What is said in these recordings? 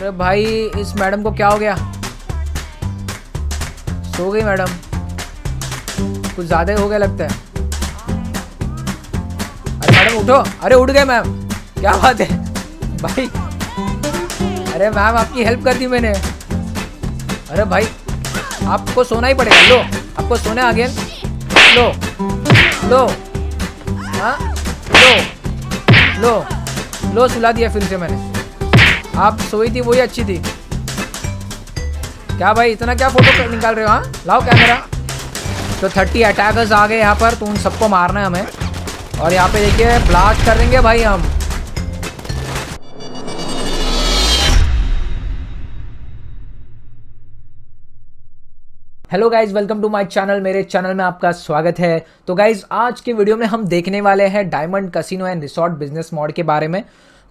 अरे भाई इस मैडम को क्या हो गया सो गई मैडम कुछ ज़्यादा हो गया लगता है अरे मैडम उठो अरे उठ गए मैम क्या बात है भाई अरे मैम आपकी हेल्प कर दी मैंने अरे भाई आपको सोना ही पड़ेगा लो आपको सोना आगे लो लो हाँ लो लो लो सुला दिया फिर से मैंने आप सोई थी वही अच्छी थी क्या भाई इतना क्या फोटो निकाल रहे हो हाँ लाओ कैमरा तो थर्टी अटैकर्स आ गए यहाँ पर तो उन सबको मारना है हमें और यहाँ पे देखिए ब्लास्ट कर देंगे भाई हम hello guys welcome to my channel मेरे चैनल में आपका स्वागत है तो गाइज आज के वीडियो में हम देखने वाले हैं diamond casino and resort business mod के बारे में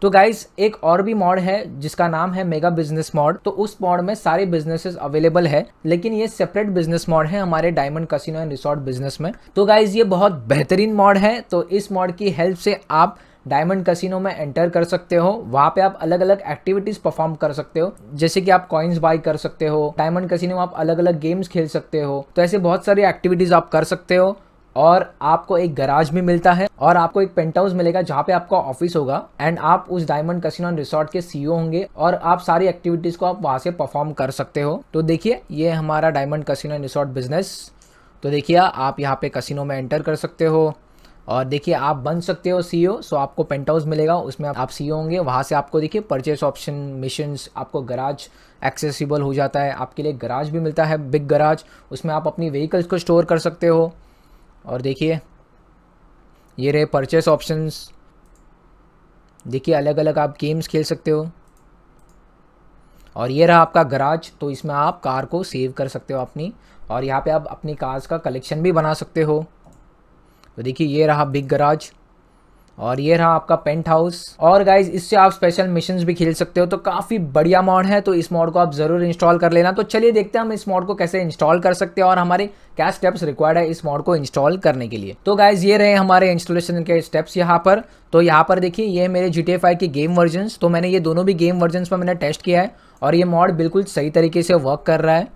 तो गाइज एक और भी मॉड है जिसका नाम है मेगा बिजनेस मॉड तो उस मॉड में सारे बिजनेसेस अवेलेबल है लेकिन ये सेपरेट बिजनेस मॉड है हमारे diamond casino and resort business में तो गाइज ये बहुत बेहतरीन मॉड है तो इस मॉड की हेल्प से आप डायमंड कसिनो में एंटर कर सकते हो वहाँ पे आप अलग अलग एक्टिविटीज परफॉर्म कर सकते हो जैसे कि आप कॉइन्स बाय कर सकते हो डायमंड कसिनो में आप अलग अलग गेम्स खेल सकते हो तो ऐसे बहुत सारी एक्टिविटीज आप कर सकते हो और आपको एक गराज भी मिलता है और आपको एक पेंट हाउस मिलेगा जहाँ पे आपका ऑफिस होगा एंड आप उस डायमंड कसिनो रिसोर्ट के सीईओ होंगे और आप सारी एक्टिविटीज़ को आप वहाँ से परफॉर्म कर सकते हो तो देखिए ये हमारा डायमंड कसिनो रिसोर्ट बिजनेस तो देखिए आप यहाँ पे कसिनो में एंटर कर सकते हो और देखिए आप बन सकते हो सीईओ सो आपको पेंट हाउस मिलेगा उसमें आप सीईओ होंगे वहाँ से आपको देखिए परचेस ऑप्शन मिशंस आपको गराज एक्सेसिबल हो जाता है आपके लिए गराज भी मिलता है बिग गराज उसमें आप अपनी व्हीकल्स को स्टोर कर सकते हो और देखिए ये रहे परचेस ऑप्शंस देखिए अलग अलग आप गेम्स खेल सकते हो और ये रहा आपका गराज तो इसमें आप कार को सेव कर सकते हो अपनी और यहाँ पे आप अपनी कार्स का कलेक्शन भी बना सकते हो तो देखिए ये रहा बिग गराज और ये रहा आपका पेंट हाउस और गाइज इससे आप स्पेशल मिशन भी खेल सकते हो तो काफी बढ़िया मॉड है तो इस मॉड को आप जरूर इंस्टॉल कर लेना तो चलिए देखते हैं हम इस मॉड को कैसे इंस्टॉल कर सकते हैं और हमारे क्या स्टेप्स रिक्वायर्ड है इस मॉड को इंस्टॉल करने के लिए तो गाइज ये रहे हमारे इंस्टॉलेशन के स्टेप्स यहाँ पर तो यहाँ पर देखिए ये मेरे जी टी के गेम वर्जन तो मैंने ये दोनों भी गेम वर्जन पर मैंने टेस्ट किया है और ये मॉड बिल्कुल सही तरीके से वर्क कर रहा है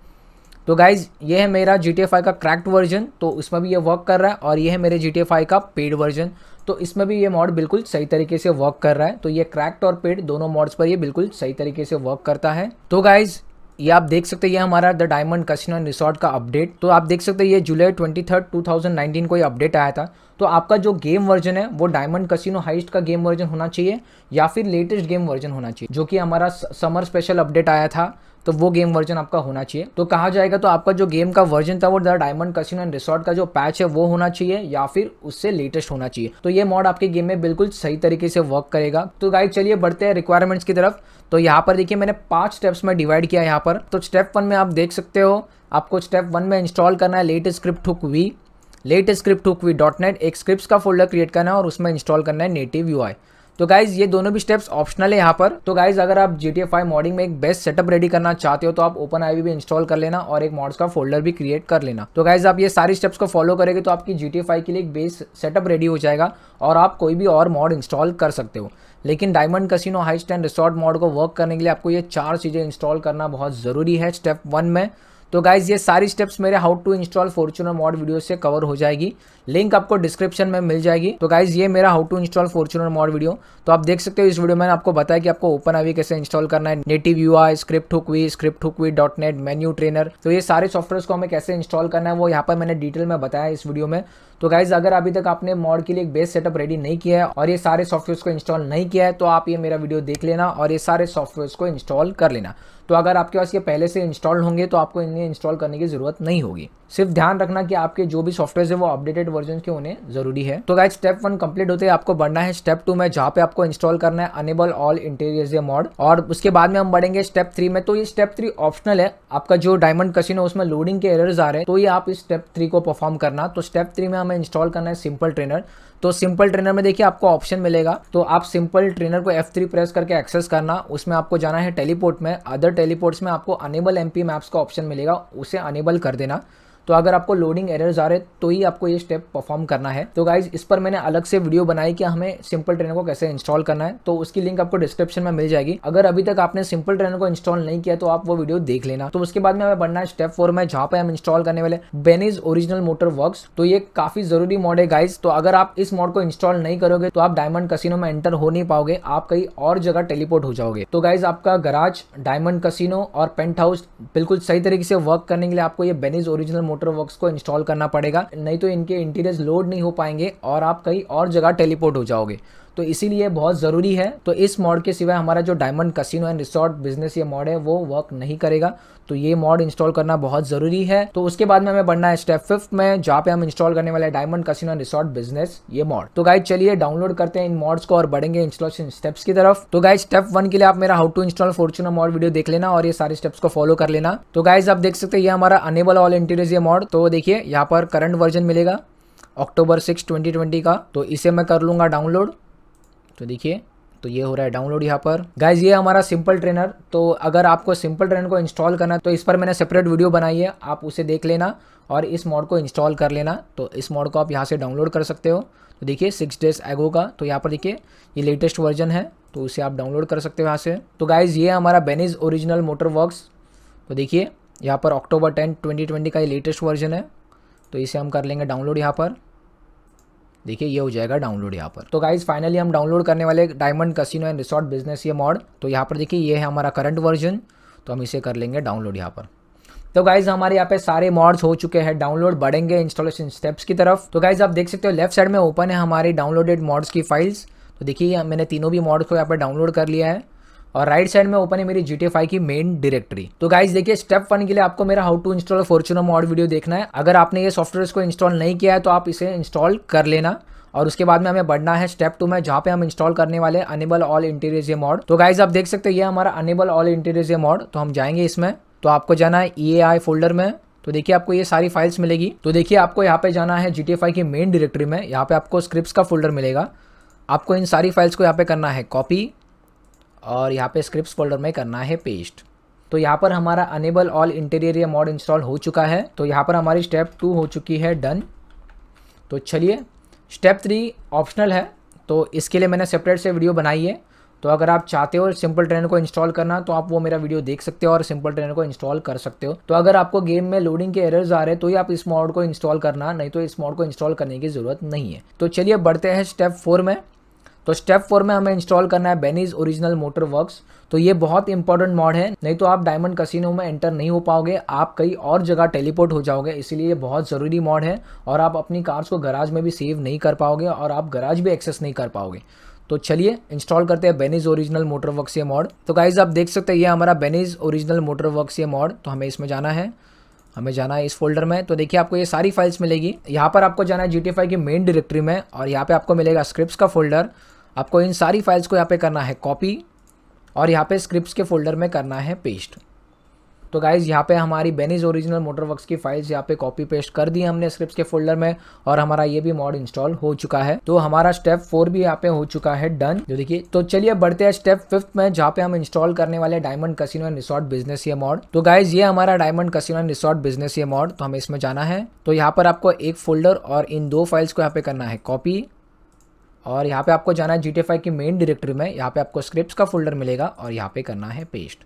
तो गाइज ये है मेरा जी टी का क्रैक्ट वर्जन तो उसमें भी ये वर्क कर रहा है और ये है मेरे जी टी का पेड वर्जन तो इसमें भी ये मॉड बिल्कुल सही तरीके से वर्क कर रहा है तो ये क्रैक्ट और पेड दोनों मॉड्स पर ये बिल्कुल सही तरीके से वर्क करता है तो गाइज ये आप देख सकते हैं ये हमारा द डायमंड कसिनो रिसोर्ट का अपडेट तो आप देख सकते हैं ये July twenty third two thousand nineteen को ये अपडेट आया था तो आपका जो गेम वर्जन है वो डायमंड कसिनो हाइस्ट का गेम वर्जन होना चाहिए या फिर लेटेस्ट गेम वर्जन होना चाहिए जो कि हमारा समर स्पेशल अपडेट आया था तो वो गेम वर्जन आपका होना चाहिए तो कहा जाएगा तो आपका जो गेम का वर्जन था वो the diamond casino and resort का जो पैच है वो होना चाहिए या फिर उससे लेटेस्ट होना चाहिए तो ये मॉड आपके गेम में बिल्कुल सही तरीके से वर्क करेगा तो गाइड चलिए बढ़ते हैं रिक्वायरमेंट्स की तरफ तो यहाँ पर देखिए मैंने पांच स्टेप्स में डिवाइड किया यहाँ पर तो स्टेप वन में आप देख सकते हो आपको स्टेप वन में इंस्टॉल करना है latest script hook V latest script hook V dot net एक स्क्रिप्ट का फोल्डर क्रिएट करना है और उसमें इंस्टॉल करना है नेटिव यू आई तो गाइज ये दोनों भी स्टेप्स ऑप्शनल है यहाँ पर तो गाइज अगर आप जी टी मॉडिंग में एक बेस्ट सेटअप रेडी करना चाहते हो तो आप ओपन आई भी इंस्टॉल कर लेना और एक मॉड्स का फोल्डर भी क्रिएट कर लेना तो गाइज आप ये सारी स्टेप्स को फॉलो करेंगे तो आपकी जी के लिए एक बेस सेटअप रेडी हो जाएगा और आप कोई भी और मॉड इंस्टॉल कर सकते हो लेकिन diamond casino high stand resort mod को वर्क करने के लिए आपको ये चार चीज़ें इंस्टॉल करना बहुत ज़रूरी है स्टेप वन में तो गाइज ये सारी स्टेप्स मेरे how to install Fortuner mod video से कवर हो जाएगी लिंक आपको डिस्क्रिप्शन में मिल जाएगी तो गाइज ये मेरा how to install Fortuner mod video तो आप देख सकते हो इस वीडियो में आपको बताया कि आपको ओपन आवी कैसे इंस्टॉल करना है नेटिव यू आई स्क्रिप्ट हुई script hook V dot net menu trainer तो ये सारे सॉफ्टवेयर को हमें कैसे इंस्टॉल करना है वो यहाँ पर मैंने डिटेल में बताया इस वीडियो में तो गाइज अगर अभी तक आपने मॉड के लिए एक बेस सेटअप रेडी नहीं किया है और ये सारे सॉफ्टवेयर को इंस्टॉल नहीं किया है तो आप ये मेरा वीडियो देख लेना और ये सारे सॉफ्टवेयर को इंस्टॉल कर लेना तो अगर आपके पास ये पहले से इंस्टॉल होंगे तो आपको इन्हें इंस्टॉल करने की जरूरत नहीं होगी सिर्फ ध्यान रखना कि आपके जो भी सॉफ्टवेयर है वो अपडेटेड वर्जन के होने जरूरी है तो गाइज स्टेप वन कंप्लीट होते हैं आपको बढ़ना है स्टेप टू में जहाँ पे आपको इंस्टॉल करना है अनेबल ऑल इंटीरियर मॉड और उसके बाद में हम बढ़ेंगे स्टेप थ्री में तो ये स्टेप थ्री ऑप्शनल है आपका जो डायमंड है उसमें लोडिंग के एरर्स आ रहे हैं तो ये आप इस स्टेप थ्री को परफॉर्म करना तो स्टेप थ्री में हमें हमें इंस्टॉल करना है सिंपल ट्रेनर तो सिंपल ट्रेनर में देखिए आपको ऑप्शन मिलेगा तो आप सिंपल ट्रेनर को F3 प्रेस करके एक्सेस करना उसमें आपको जाना है टेलीपोर्ट में अदर टेलीपोर्ट्स में आपको अनेबल एम मैप्स का ऑप्शन मिलेगा उसे अनेबल कर देना तो अगर आपको लोडिंग एरर्स आ रहे तो ही आपको ये स्टेप परफॉर्म करना है तो गाइज इस पर मैंने अलग से वीडियो बनाई कि हमें सिंपल ट्रेनर को कैसे इंस्टॉल करना है तो उसकी लिंक आपको डिस्क्रिप्शन में मिल जाएगी अगर अभी तक आपने सिंपल ट्रेनर को इंस्टॉल नहीं किया तो आप वो वीडियो देख लेना तो उसके बाद में हमें बढ़ना है स्टेप फोर में जहां पर हम इंस्टॉल करने वाले बेनिज ओरिजिनल मोटर वर्क तो ये काफी जरूरी मॉड है गाइज तो अगर आप इस मॉड को इंस्टॉल नहीं करोगे तो आप डायमंड कसिनो में एंटर हो नहीं पाओगे आप कहीं और जगह टेलीपोर्ट हो जाओगे तो गाइज आपका गराज डायमंड कसिनो और पेंट हाउस बिल्कुल सही तरीके से वर्क करने के लिए आपको ये बेनिज ओरिजिनल मोटर वर्क्स को इंस्टॉल करना पड़ेगा नहीं तो इनके इंटीरियर्स लोड नहीं हो पाएंगे और आप कहीं और जगह टेलीपोर्ट हो जाओगे तो इसीलिए बहुत ज़रूरी है तो इस मॉड के सिवाय हमारा जो diamond casino and resort business ये मॉड है वो वर्क नहीं करेगा तो ये मॉड इंस्टॉल करना बहुत ज़रूरी है तो उसके बाद में हमें बढ़ना है स्टेप फिफ्थ में जहाँ पे हम इंस्टॉल करने वाले diamond casino and resort business ये मॉड तो गाइज चलिए डाउनलोड करते हैं इन मॉड्स को और बढ़ेंगे इंस्टॉलेशन स्टेप्स की तरफ तो गाइज स्टेप वन के लिए आप मेरा how to install Fortuner mod video देख लेना और ये सारे स्टेप्स को फॉलो कर लेना तो गाइज आप देख सकते हैं ये हमारा अनेबल ऑल इंटीरियर ये मॉड तो देखिए यहाँ पर करंट वर्जन मिलेगा अक्टूबर सिक्स ट्वेंटी ट्वेंटी का तो इसे मैं कर लूँगा डाउनलोड तो देखिए तो ये हो रहा है डाउनलोड यहाँ पर गाइज ये हमारा सिंपल ट्रेनर तो अगर आपको सिंपल ट्रेनर को इंस्टॉल करना तो इस पर मैंने सेपरेट वीडियो बनाई है आप उसे देख लेना और इस मॉड को इंस्टॉल कर लेना तो इस मॉड को आप यहाँ से डाउनलोड कर सकते हो तो देखिए सिक्स डेज एगो का तो यहाँ पर देखिए ये लेटेस्ट वर्जन है तो उसे आप डाउनलोड कर सकते हो यहाँ से तो गाइज ये हमारा बेनिज ओरिजिनल मोटर वर्कस तो देखिए यहाँ पर अक्टूबर टेन ट्वेंटी ट्वेंटी का ये लेटेस्ट वर्जन है तो इसे हम कर लेंगे डाउनलोड यहाँ पर देखिए ये हो जाएगा डाउनलोड यहाँ पर तो गाइज फाइनली हम डाउनलोड करने वाले diamond casino and resort business ये मॉड तो यहाँ पर देखिए ये है हमारा करंट वर्जन तो हम इसे कर लेंगे डाउनलोड यहाँ पर तो गाइज हमारे यहाँ पे सारे मॉड्स हो चुके हैं डाउनलोड बढ़ेंगे इंस्टॉलेशन स्टेप्स की तरफ तो गाइज आप देख सकते हो लेफ्ट साइड में ओपन है हमारी डाउनलोडेड मॉड्स की फाइल्स तो देखिए मैंने तीनों भी मॉड्स को यहाँ पर डाउनलोड कर लिया है और राइट साइड में ओपन है मेरी जी की मेन डायरेक्टरी तो गाइज देखिए स्टेप वन के लिए आपको मेरा how to install Fortuner mod video देखना है अगर आपने ये सॉफ्टवेयर को इंस्टॉल नहीं किया है तो आप इसे इंस्टॉल कर लेना और उसके बाद में हमें बढ़ना है स्टेप टू में जहाँ पे हम इंस्टॉल करने वाले अनेबल ऑल इंटीरियर ये मॉड तो गाइज आप देख सकते हैं ये हमारा अनेबल ऑल इंटीरियर ये मॉड तो हम जाएंगे इसमें तो आपको जाना है ई e फोल्डर में तो देखिए आपको ये सारी फाइल्स मिलेगी तो देखिए आपको यहाँ पे जाना है जी टी की मेन डायरेक्टरी में यहाँ पे आपको स्क्रिप्ट का फोल्डर मिलेगा आपको इन सारी फाइल्स को यहाँ पे करना है कॉपी और यहाँ पे स्क्रिप्ट फोल्डर में करना है पेस्ट तो यहाँ पर हमारा अनेबल ऑल इंटीरियर या मॉड इंस्टॉल हो चुका है तो यहाँ पर हमारी स्टेप टू हो चुकी है डन तो चलिए स्टेप थ्री ऑप्शनल है तो इसके लिए मैंने सेपरेट से वीडियो बनाई है तो अगर आप चाहते हो सिंपल ट्रेन को इंस्टॉल करना तो आप वो मेरा वीडियो देख सकते हो और सिंपल ट्रेन को इंस्टॉल कर सकते हो तो अगर आपको गेम में लोडिंग के एरर्स आ रहे हैं तो ही आप इस मॉड को इंस्टॉल करना नहीं तो इस मॉड को इंस्टॉल करने की ज़रूरत नहीं है तो चलिए बढ़ते हैं स्टेप फोर में तो स्टेप फोर में हमें इंस्टॉल करना है बेनीज ओरिजिनल मोटर वर्क्स तो ये बहुत इंपॉर्टेंट मॉड है नहीं तो आप डायमंड कसिनो में एंटर नहीं हो पाओगे आप कई और जगह टेलीपोर्ट हो जाओगे इसीलिए ये बहुत ज़रूरी मॉड है और आप अपनी कार्स को गराज में भी सेव नहीं कर पाओगे और आप गराज भी एक्सेस नहीं कर पाओगे तो चलिए इंस्टॉल करते हैं बेनीज ओरिजिनल मोटर वर्क ये मॉड तो गाइज आप देख सकते हैं ये हमारा बेनीज ओरिजिनल मोटर वर्क ये मॉड तो हमें इसमें जाना है हमें जाना है इस फोल्डर में तो देखिए आपको ये सारी फाइल्स मिलेगी यहाँ पर आपको जाना है जी की मेन डायरेक्टरी में और यहाँ पे आपको मिलेगा स्क्रिप्ट का फोल्डर आपको इन सारी फाइल्स को यहाँ पे करना है कॉपी और यहाँ पे स्क्रिप्ट्स के फोल्डर में करना है पेस्ट तो गाइज़ यहाँ पे हमारी बेनिज ओरिजिनल मोटर वर्क की फाइल्स यहाँ पे कॉपी पेस्ट कर दी हमने स्क्रिप्ट के फोल्डर में और हमारा ये भी मॉड इंस्टॉल हो चुका है तो हमारा स्टेप फोर भी यहाँ पे हो चुका है डन जो देखिए तो चलिए बढ़ते हैं स्टेप फिफ्थ में जहाँ पे हम इंस्टॉल करने वाले diamond casino and resort business ये मॉड तो गाइज ये हमारा diamond casino and resort business ये मॉड तो हमें इसमें जाना है तो यहाँ पर आपको एक फोल्डर और इन दो फाइल्स को यहाँ पे करना है कॉपी और यहाँ पे आपको जाना है जी की मेन डायरेक्टरी में यहाँ पे आपको स्क्रिप्ट का फोल्डर मिलेगा और यहाँ पे करना है पेस्ट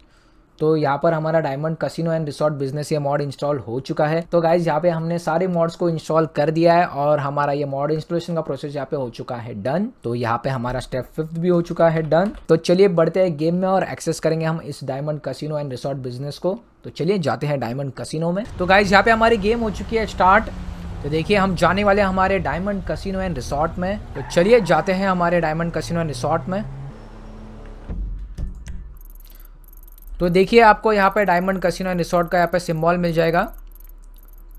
तो यहाँ पर हमारा diamond casino and resort business ये मॉड इंस्टॉल हो चुका है तो गाइज यहाँ पे हमने सारे मॉड्स को इंस्टॉल कर दिया है और हमारा ये मॉड इंस्टॉलेशन का प्रोसेस यहाँ पे हो चुका है डन तो यहाँ पे हमारा स्टेप फिफ्थ भी हो चुका है डन तो चलिए बढ़ते हैं गेम में और एक्सेस करेंगे हम इस diamond casino and resort business को तो चलिए जाते हैं डायमंड कसिनो में तो गाइज यहाँ पे हमारी गेम हो चुकी है स्टार्ट तो देखिए हम जाने वाले हमारे डायमंड कसिनो एंड रिसोर्ट में तो चलिए जाते हैं हमारे डायमंड कसिनो एंड रिसोर्ट में तो देखिए आपको यहाँ पे डायमंड कसिनो एंड रिसोर्ट का यहाँ पे सिम्बॉल मिल जाएगा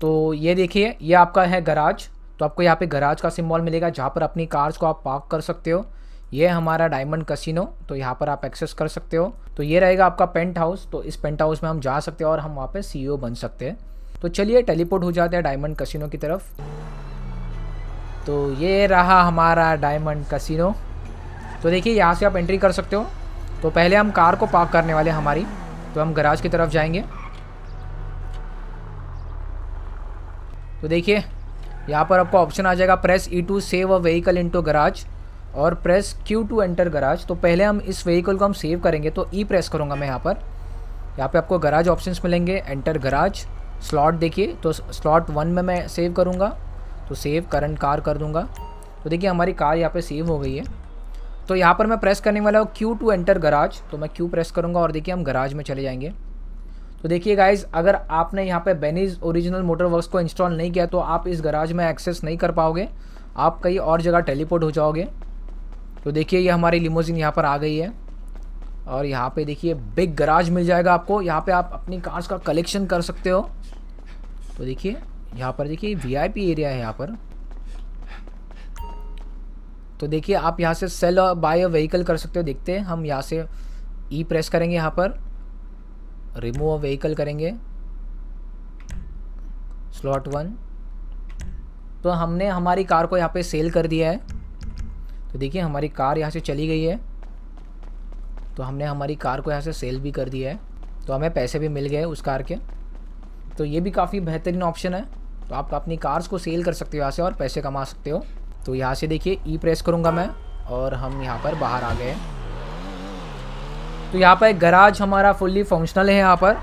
तो ये देखिए ये आपका है गराज तो आपको यहाँ पे गराज का सिम्बॉल मिलेगा जहाँ पर अपनी कार्स को आप पार्क कर सकते हो ये हमारा डायमंड कसिनो तो यहाँ पर आप एक्सेस कर सकते हो तो ये रहेगा आपका पेंट हाउस तो इस पेंट हाउस में हम जा सकते हैं और हम वहाँ पे सीईओ e बन सकते हैं तो चलिए टेलीपोर्ट हो जाते हैं डायमंड कसिनो की तरफ तो ये रहा हमारा डायमंड कसिनो तो देखिए यहाँ से आप एंट्री कर सकते हो तो पहले हम कार को पार्क करने वाले हमारी तो हम गराज की तरफ जाएंगे तो देखिए यहाँ पर आपको ऑप्शन आ जाएगा press E to save a vehicle into garage और press Q to enter garage तो पहले हम इस व्हीकल को हम सेव करेंगे तो ई e प्रेस करूँगा मैं यहाँ पर यहाँ पे आपको गराज ऑप्शंस मिलेंगे एंटर गराज स्लॉट देखिए तो स्लॉट वन में मैं सेव करूँगा तो सेव करंट कार कर दूँगा तो देखिए हमारी कार यहाँ पे सेव हो गई है तो यहाँ पर मैं प्रेस करने वाला हूँ क्यू टू एंटर गराज तो मैं क्यू प्रेस करूँगा और देखिए हम गराज में चले जाएंगे तो देखिए गाइज अगर आपने यहाँ पे बेनीज ओरिजिनल मोटर वर्क को इंस्टॉल नहीं किया तो आप इस गराज में एक्सेस नहीं कर पाओगे आप कहीं और जगह टेलीपोर्ट हो जाओगे तो देखिए ये हमारी लिमोजिन यहाँ पर आ गई है और यहाँ पे देखिए बिग गराज मिल जाएगा आपको यहाँ पे आप अपनी कार्स का कलेक्शन कर सकते हो तो देखिए यहाँ पर देखिए वीआईपी एरिया है यहाँ पर तो देखिए आप यहाँ से सेल और बाय व्हीकल कर सकते हो देखते हैं हम यहाँ से ई प्रेस करेंगे यहाँ पर रिमूव व्हीकल करेंगे स्लॉट वन तो हमने हमारी कार को यहाँ पे सेल कर दिया है तो देखिए हमारी कार यहाँ से चली गई है तो हमने हमारी कार को यहाँ से सेल भी कर दिया है तो हमें पैसे भी मिल गए उस कार के तो ये भी काफ़ी बेहतरीन ऑप्शन है तो आप अपनी कार्स को सेल कर सकते हो यहाँ से और पैसे कमा सकते हो तो यहाँ से देखिए ई प्रेस करूँगा मैं और हम यहाँ पर बाहर आ गए तो यहाँ पर गराज हमारा फुल्ली फंक्शनल है यहाँ पर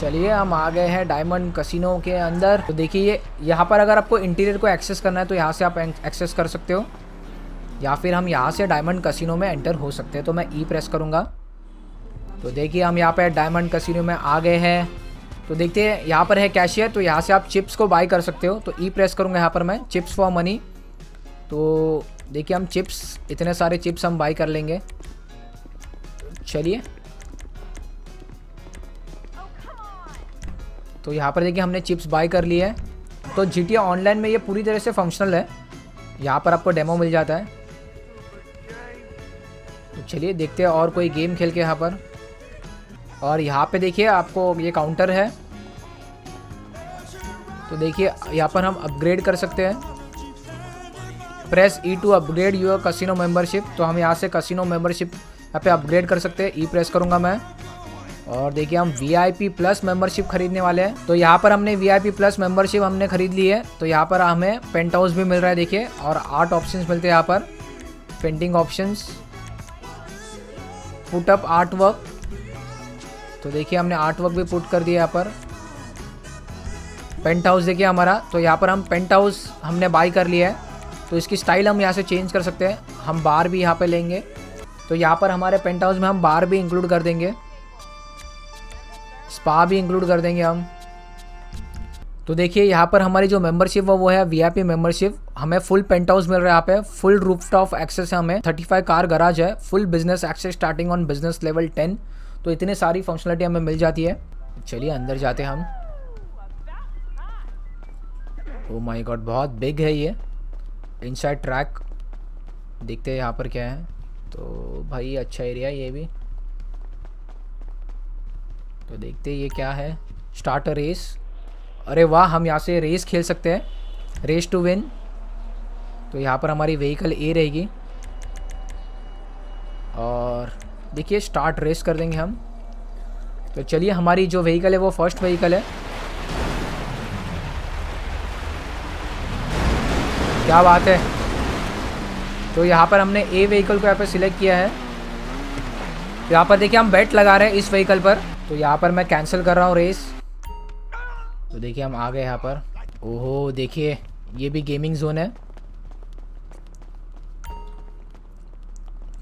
चलिए हम आ गए हैं डायमंड कसिनो के अंदर तो देखिए ये यहाँ पर अगर आपको इंटीरियर को एक्सेस करना है तो यहाँ से आप एक्सेस कर सकते हो या फिर हम यहाँ से डायमंड कसिनो में एंटर हो सकते हैं तो मैं ई e प्रेस करूँगा तो देखिए हम यहाँ पर डायमंड कसिनो में आ गए हैं तो देखते हैं यहाँ पर है कैशियर तो यहाँ से आप चिप्स को बाई कर सकते हो तो ई e प्रेस करूँगा यहाँ पर मैं चिप्स फॉर मनी तो देखिए हम चिप्स इतने सारे चिप्स हम बाई कर लेंगे चलिए तो यहाँ पर देखिए हमने चिप्स बाई कर लिए हैं तो जी ऑनलाइन में ये पूरी तरह से फंक्शनल है यहाँ पर आपको डेमो मिल जाता है चलिए देखते हैं और कोई गेम खेल के यहाँ पर और यहाँ पे देखिए आपको ये काउंटर है तो देखिए यहाँ पर हम अपग्रेड कर सकते हैं press E to upgrade your casino membership तो हम यहाँ से कसिनो मेंबरशिप यहाँ पे अपग्रेड कर सकते हैं ई e प्रेस करूँगा मैं और देखिए हम वी प्लस मेंबरशिप खरीदने वाले हैं तो यहाँ पर हमने वी प्लस मेंबरशिप हमने खरीद ली है तो यहाँ पर हमें पेंट हाउस भी मिल रहा है देखिए और आर्ट ऑप्शंस मिलते हैं यहाँ पर painting options put up art work तो देखिए हमने आर्ट वर्क भी पुट कर दिया यहाँ पर पेंट हाउस देखिए हमारा तो यहाँ पर हम पेंट हाउस हमने बाई कर लिया है तो इसकी स्टाइल हम यहाँ से चेंज कर सकते हैं हम बार भी यहाँ पे लेंगे तो यहाँ पर हमारे पेंट हाउस में हम बार भी इंक्लूड कर देंगे स्पा भी इंक्लूड कर देंगे हम तो देखिए यहाँ पर हमारी जो मेंबरशिप है वो है वीआईपी मेंबरशिप हमें फुल पेंट हाउस मिल रहा है यहाँ पे फुल रूफटॉप एक्सेस है हमें 35 कार गराज है full business access starting on business level 10 तो इतनी सारी फंक्शनलिटी हमें मिल जाती है चलिए अंदर जाते हैं हम ओ माई गॉड बहुत बिग है ये इन ट्रैक देखते हैं यहाँ पर क्या है तो भाई अच्छा एरिया ये भी तो देखते ये क्या है स्टार्टर रेस अरे वाह हम यहाँ से रेस खेल सकते हैं रेस टू विन तो यहाँ पर हमारी व्हीकल ए रहेगी और देखिए स्टार्ट रेस कर देंगे हम तो चलिए हमारी जो व्हीकल है वो फर्स्ट व्हीकल है क्या बात है तो यहाँ पर हमने ए व्हीकल को यहाँ पर सिलेक्ट किया है यहाँ पर देखिए हम बेट लगा रहे हैं इस व्हीकल पर तो यहाँ पर मैं कैंसिल कर रहा हूँ रेस तो देखिए हम आ गए यहाँ पर ओहो देखिए ये भी गेमिंग जोन है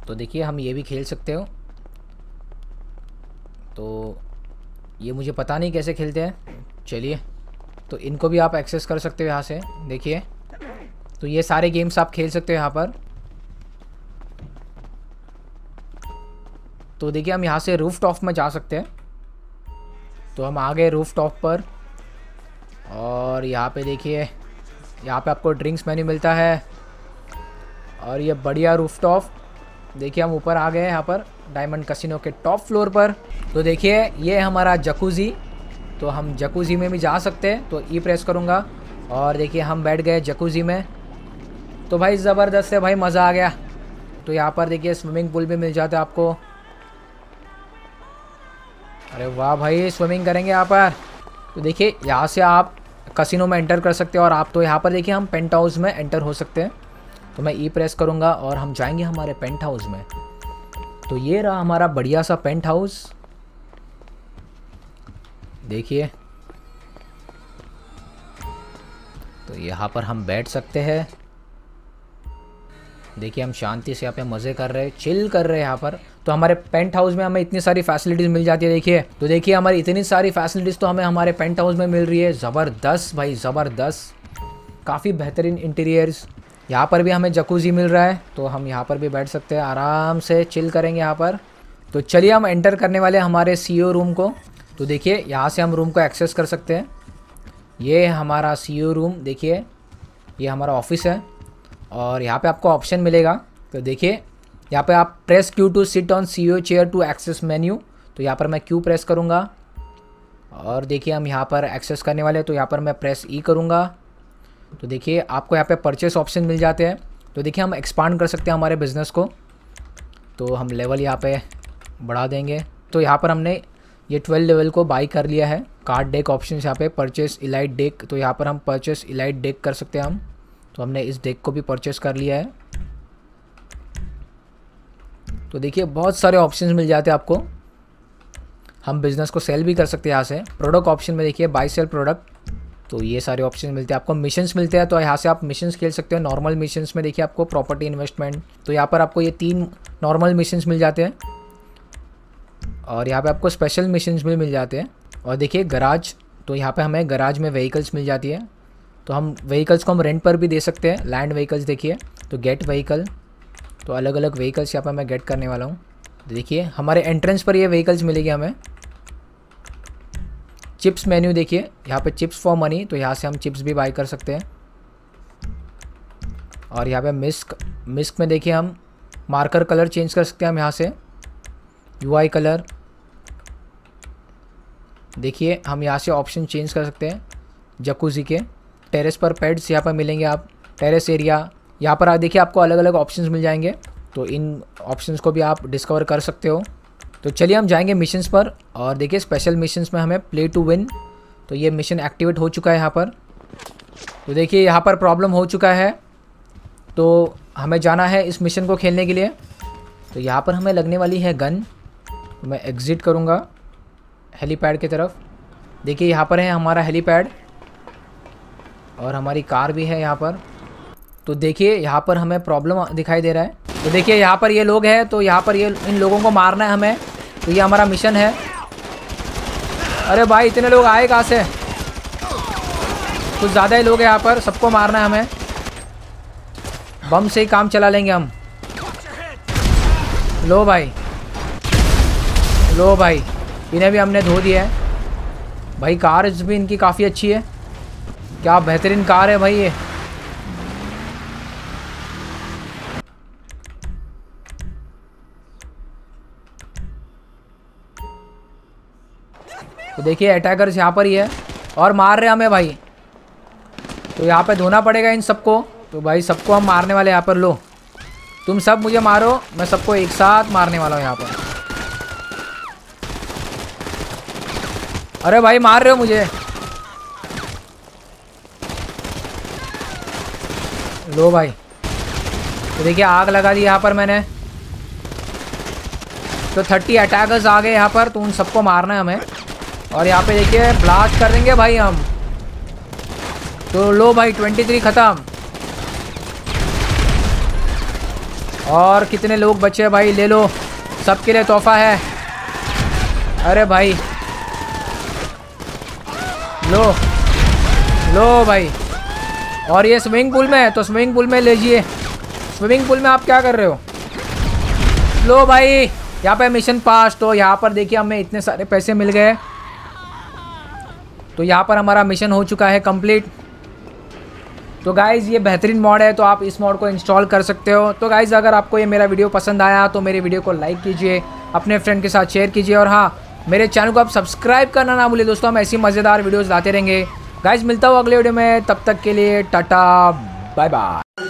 तो देखिए हम ये भी खेल सकते हो तो ये मुझे पता नहीं कैसे खेलते हैं चलिए तो इनको भी आप एक्सेस कर सकते हो यहाँ से देखिए तो ये सारे गेम्स आप खेल सकते हो यहाँ पर तो देखिए हम यहाँ से रूफ टॉप में जा सकते हैं तो हम आ गए रूफ टॉप पर और यहाँ पे देखिए यहाँ पे आपको ड्रिंक्स मेन्यू मिलता है और ये बढ़िया रूफ टॉप देखिए हम ऊपर आ गए हैं यहाँ पर डायमंड कसिनो के टॉप फ्लोर पर तो देखिए ये हमारा जकूज़ी तो हम जकूज़ी में भी जा सकते हैं तो ई प्रेस करूँगा और देखिए हम बैठ गए जकूज़ी में तो भाई ज़बरदस्त है भाई मज़ा आ गया तो यहाँ पर देखिए स्विमिंग पूल भी मिल जाता है आपको अरे वाह भाई स्विमिंग करेंगे यहाँ पर तो देखिए यहाँ से आप कसिनो में एंटर कर सकते हैं और आप तो यहाँ पर देखिए हम पेंट हाउस में एंटर हो सकते हैं तो मैं ई e प्रेस करूँगा और हम जाएंगे हमारे पेंट हाउस में तो ये रहा हमारा बढ़िया सा पेंट हाउस देखिए तो यहाँ पर हम बैठ सकते हैं देखिए हम शांति से यहाँ पे मज़े कर रहे हैं चिल कर रहे हैं यहाँ पर तो हमारे पेंट हाउस में हमें इतनी सारी फैसिलिटीज़ मिल जाती है देखिए तो देखिए हमारी इतनी सारी फैसिलिटीज़ तो हमें हमारे पेंट हाउस में मिल रही है ज़बरदस्त भाई ज़बरदस्त काफ़ी बेहतरीन इंटीरियर्स यहाँ पर भी हमें जकूजी मिल रहा है तो हम यहाँ पर भी बैठ सकते हैं आराम से चिल करेंगे यहाँ पर तो चलिए हम एंटर करने वाले हमारे सी रूम e को तो देखिए यहाँ से हम रूम को एक्सेस कर सकते हैं ये हमारा सी रूम e देखिए ये हमारा ऑफिस है और यहाँ पे आपको ऑप्शन मिलेगा तो देखिए यहाँ पे आप press Q to sit on C O chair to access menu तो यहाँ पर मैं क्यू प्रेस करूँगा और देखिए हम यहाँ पर एक्सेस करने वाले हैं तो यहाँ पर मैं प्रेस ई e करूँगा तो देखिए आपको यहाँ पे परचेस ऑप्शन मिल जाते हैं तो देखिए हम एक्सपांड कर सकते हैं हमारे बिज़नेस को तो हम लेवल यहाँ पे बढ़ा देंगे तो यहाँ पर हमने ये ट्वेल्व लेवल को बाई कर लिया है कार्ड डेक ऑप्शन यहाँ पे परचेस इलाइट डेक तो यहाँ पर हम परचेस इलाइट डेक कर सकते हैं हम तो हमने इस डेक को भी परचेस कर लिया है तो देखिए बहुत सारे ऑप्शन मिल जाते हैं आपको हम बिज़नेस को सेल भी कर सकते हैं यहाँ से प्रोडक्ट ऑप्शन में देखिए बाई सेल प्रोडक्ट तो ये सारे ऑप्शन मिलते हैं आपको मिशंस मिलते हैं तो यहाँ से आप मिशंस खेल सकते हो नॉर्मल मिशंस में देखिए आपको प्रॉपर्टी इन्वेस्टमेंट तो यहाँ पर आपको ये तीन नॉर्मल मिशंस मिल जाते हैं और यहाँ पे आपको स्पेशल मिशंस भी मिल जाते हैं और देखिए गराज तो यहाँ पर हमें गराज में व्हीकल्स मिल जाती है तो हम व्हीकल्स को हम रेंट पर भी दे सकते हैं लैंड व्हीकल्स देखिए तो गेट व्हीकल तो अलग अलग व्हीकल्स यहाँ पर मैं गेट करने वाला हूँ देखिए हमारे एंट्रेंस पर ये व्हीकल्स मिलेगी हमें चिप्स मेन्यू देखिए यहाँ पे चिप्स फॉर मनी तो यहाँ से हम चिप्स भी बाई कर सकते हैं और यहाँ पे मिस्क मिस्क में देखिए हम मार्कर कलर चेंज कर सकते हैं हम यहाँ से यूआई कलर देखिए हम यहाँ से ऑप्शन चेंज कर सकते हैं जकूजी के टेरेस पर पेड्स यहाँ पर मिलेंगे आप टेरेस एरिया यहाँ पर आप देखिए आपको अलग अलग ऑप्शंस मिल जाएंगे तो इन ऑप्शंस को भी आप डिस्कवर कर सकते हो तो चलिए हम जाएंगे मिशंस पर और देखिए स्पेशल मिशंस में हमें प्ले टू विन तो ये मिशन एक्टिवेट हो चुका है यहाँ पर तो देखिए यहाँ पर प्रॉब्लम हो चुका है तो हमें जाना है इस मिशन को खेलने के लिए तो यहाँ पर हमें लगने वाली है गन तो मैं एग्ज़िट करूँगा हेलीपैड की तरफ देखिए यहाँ पर है हमारा हेलीपैड और हमारी कार भी है यहाँ पर तो देखिए यहाँ पर हमें प्रॉब्लम दिखाई दे रहा है तो देखिए यहाँ पर ये लोग हैं तो यहाँ पर ये इन लोगों को मारना है हमें तो ये हमारा मिशन है अरे भाई इतने लोग आए कहाँ से कुछ ज़्यादा ही लोग हैं यहाँ पर सबको मारना है हमें बम से ही काम चला लेंगे हम लो भाई लो भाई इन्हें भी हमने धो दिया है भाई कार भी इनकी काफ़ी अच्छी है क्या बेहतरीन कार है भाई ये तो देखिए अटैकर्स यहाँ पर ही है और मार रहे हमें भाई तो यहाँ पे धोना पड़ेगा इन सबको तो भाई सबको हम मारने वाले यहाँ पर लो तुम सब मुझे मारो मैं सबको एक साथ मारने वाला हूँ यहाँ पर अरे भाई मार रहे हो मुझे लो भाई तो देखिए आग लगा दी यहाँ पर मैंने तो थर्टी अटैकर्स आ गए यहाँ पर तो उन सबको मारना है हमें और यहाँ पे देखिए ब्लास्ट कर देंगे भाई हम तो लो भाई 23 ख़त्म और कितने लोग बचे भाई ले लो सबके लिए तोहफा है अरे भाई लो लो भाई और ये स्विमिंग पूल में है तो स्विमिंग पूल में लीजिए स्विमिंग पूल में आप क्या कर रहे हो लो भाई यहाँ पे मिशन पास तो यहाँ पर देखिए हमें इतने सारे पैसे मिल गए तो यहाँ पर हमारा मिशन हो चुका है कम्प्लीट तो गाइज़ ये बेहतरीन मॉड है तो आप इस मॉड को इंस्टॉल कर सकते हो तो गाइज़ अगर आपको ये मेरा वीडियो पसंद आया तो मेरे वीडियो को लाइक कीजिए अपने फ्रेंड के साथ शेयर कीजिए और हाँ मेरे चैनल को आप सब्सक्राइब करना ना भूलिए दोस्तों हम ऐसी मज़ेदार वीडियोज़ लाते रहेंगे गाइज़ मिलता हूँ अगले वीडियो में तब तक के लिए टाटा बाय बाय